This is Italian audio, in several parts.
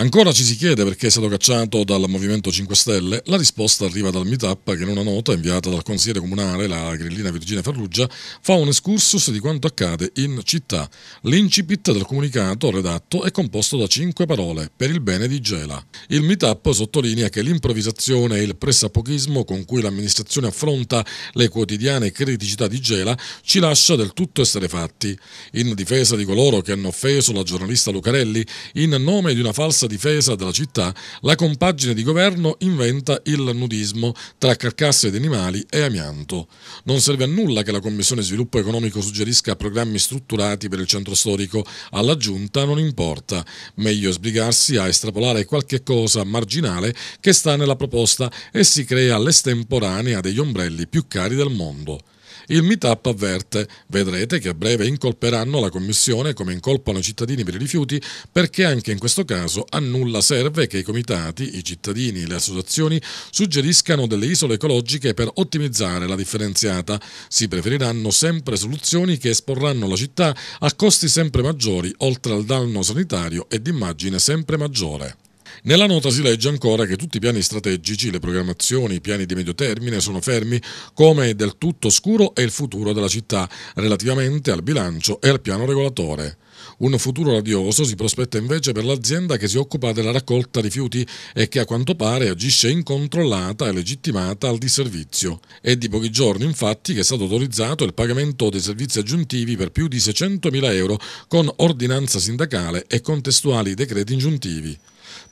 Ancora ci si chiede perché è stato cacciato dal Movimento 5 Stelle, la risposta arriva dal Meetup che in una nota inviata dal consigliere comunale, la grillina Virginia Ferrugia, fa un excursus di quanto accade in città. L'incipit del comunicato redatto è composto da cinque parole, per il bene di Gela. Il meetup sottolinea che l'improvvisazione e il pressapochismo con cui l'amministrazione affronta le quotidiane criticità di Gela ci lascia del tutto essere fatti. In difesa di coloro che hanno offeso la giornalista Lucarelli, in nome di una falsa difesa della città, la compagine di governo inventa il nudismo tra carcasse di animali e amianto. Non serve a nulla che la Commissione Sviluppo Economico suggerisca programmi strutturati per il centro storico, alla giunta non importa. Meglio sbrigarsi a estrapolare qualche cosa cosa marginale che sta nella proposta e si crea l'estemporanea degli ombrelli più cari del mondo. Il meetup avverte, vedrete che a breve incolperanno la Commissione come incolpano i cittadini per i rifiuti, perché anche in questo caso a nulla serve che i comitati, i cittadini, e le associazioni suggeriscano delle isole ecologiche per ottimizzare la differenziata. Si preferiranno sempre soluzioni che esporranno la città a costi sempre maggiori, oltre al danno sanitario e d'immagine sempre maggiore. Nella nota si legge ancora che tutti i piani strategici, le programmazioni, i piani di medio termine sono fermi, come del tutto oscuro è il futuro della città relativamente al bilancio e al piano regolatore. Un futuro radioso si prospetta invece per l'azienda che si occupa della raccolta rifiuti e che a quanto pare agisce incontrollata e legittimata al disservizio. È di pochi giorni infatti che è stato autorizzato il pagamento dei servizi aggiuntivi per più di 600.000 euro con ordinanza sindacale e contestuali decreti ingiuntivi.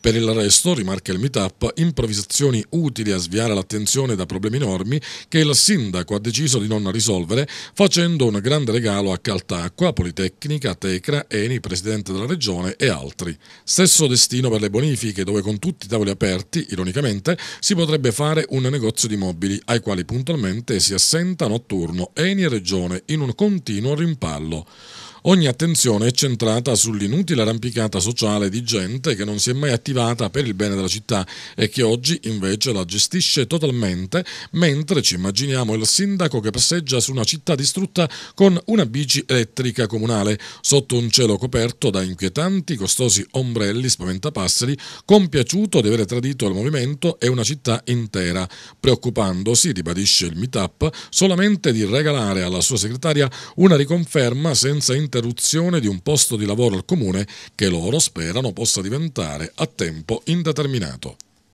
Per il resto, rimarca il meetup, improvvisazioni utili a sviare l'attenzione da problemi enormi che il sindaco ha deciso di non risolvere, facendo un grande regalo a Caltacqua, Politecnica, Tecra Regione, Eni, Presidente della Regione e altri. Stesso destino per le bonifiche, dove con tutti i tavoli aperti, ironicamente, si potrebbe fare un negozio di mobili, ai quali puntualmente si assenta notturno Eni e Regione in un continuo rimpallo. Ogni attenzione è centrata sull'inutile arrampicata sociale di gente che non si è mai attivata per il bene della città e che oggi invece la gestisce totalmente, mentre ci immaginiamo il sindaco che passeggia su una città distrutta con una bici elettrica comunale, sotto un cielo coperto da inquietanti, costosi ombrelli spaventapasseri, compiaciuto di avere tradito il movimento e una città intera, preoccupandosi, ribadisce il meetup, solamente di regalare alla sua segretaria una riconferma senza interesse l'interruzione di un posto di lavoro al comune che loro sperano possa diventare a tempo indeterminato.